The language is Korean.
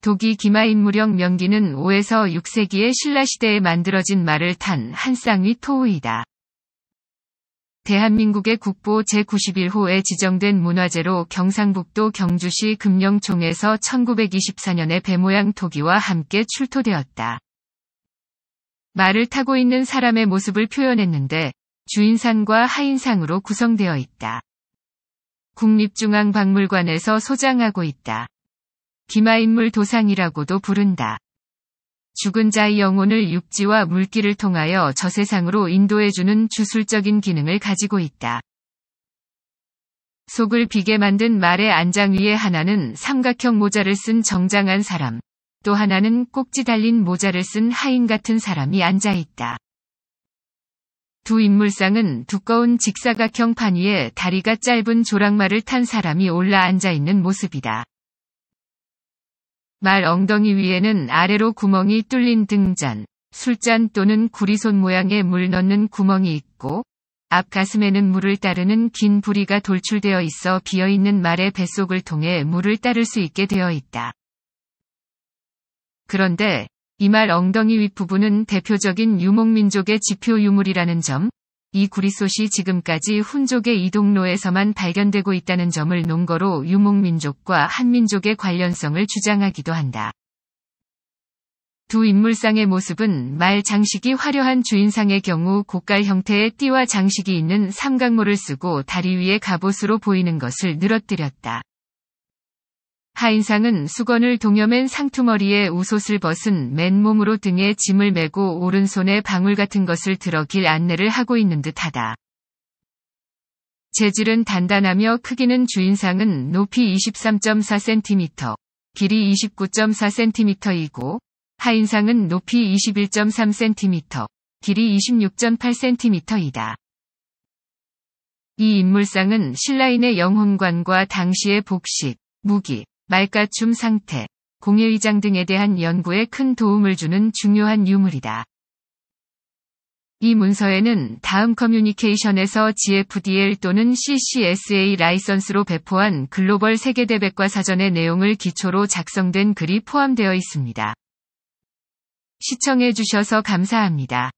독이 기마인 무령 명기는 5에서 6세기의 신라시대에 만들어진 말을 탄 한 쌍위 토우이다. 대한민국의 국보 제91호에 지정된 문화재로 경상북도 경주시 금령총에서 1924년에 배모양 토기와 함께 출토되었다. 말을 타고 있는 사람의 모습을 표현했는데 주인상과 하인상으로 구성되어 있다. 국립중앙박물관에서 소장하고 있다. 기마인물 도상이라고도 부른다. 죽은 자의 영혼을 육지와 물기를 통하여 저 세상으로 인도해주는 주술적인 기능을 가지고 있다. 속을 비게 만든 말의 안장 위에 하나는 삼각형 모자를 쓴 정장한 사람, 또 하나는 꼭지 달린 모자를 쓴 하인 같은 사람이 앉아 있다. 두 인물상은 두꺼운 직사각형 판 위에 다리가 짧은 조랑말을 탄 사람이 올라 앉아 있는 모습이다. 말 엉덩이 위에는 아래로 구멍이 뚫린 등잔, 술잔 또는 구리손 모양의 물 넣는 구멍이 있고 앞 가슴에는 물을 따르는 긴 부리가 돌출되어 있어 비어있는 말의 뱃속을 통해 물을 따를 수 있게 되어 있다. 그런데 이 말 엉덩이 윗부분은 대표적인 유목민족의 지표 유물이라는 점, 이 구리솥이 지금까지 훈족의 이동로에서만 발견되고 있다는 점을 논거로 유목민족과 한민족의 관련성을 주장하기도 한다. 두 인물상의 모습은 말 장식이 화려한 주인상의 경우 고깔 형태의 띠와 장식이 있는 삼각모를 쓰고 다리 위에 갑옷으로 보이는 것을 늘어뜨렸다. 하인상은 수건을 동여맨 상투머리에 우솥을 벗은 맨몸으로 등에 짐을 메고 오른손에 방울 같은 것을 들어 길 안내를 하고 있는 듯하다. 재질은 단단하며 크기는 주인상은 높이 23.4cm, 길이 29.4cm이고 하인상은 높이 21.3cm, 길이 26.8cm이다. 이 인물상은 신라인의 영혼관과 당시의 복식, 무기, 말가춤 상태, 공예의장 등에 대한 연구에 큰 도움을 주는 중요한 유물이다. 이 문서에는 다음 커뮤니케이션에서 GFDL 또는 CCSA 라이선스로 배포한 글로벌 세계대백과 사전의 내용을 기초로 작성된 글이 포함되어 있습니다. 시청해주셔서 감사합니다.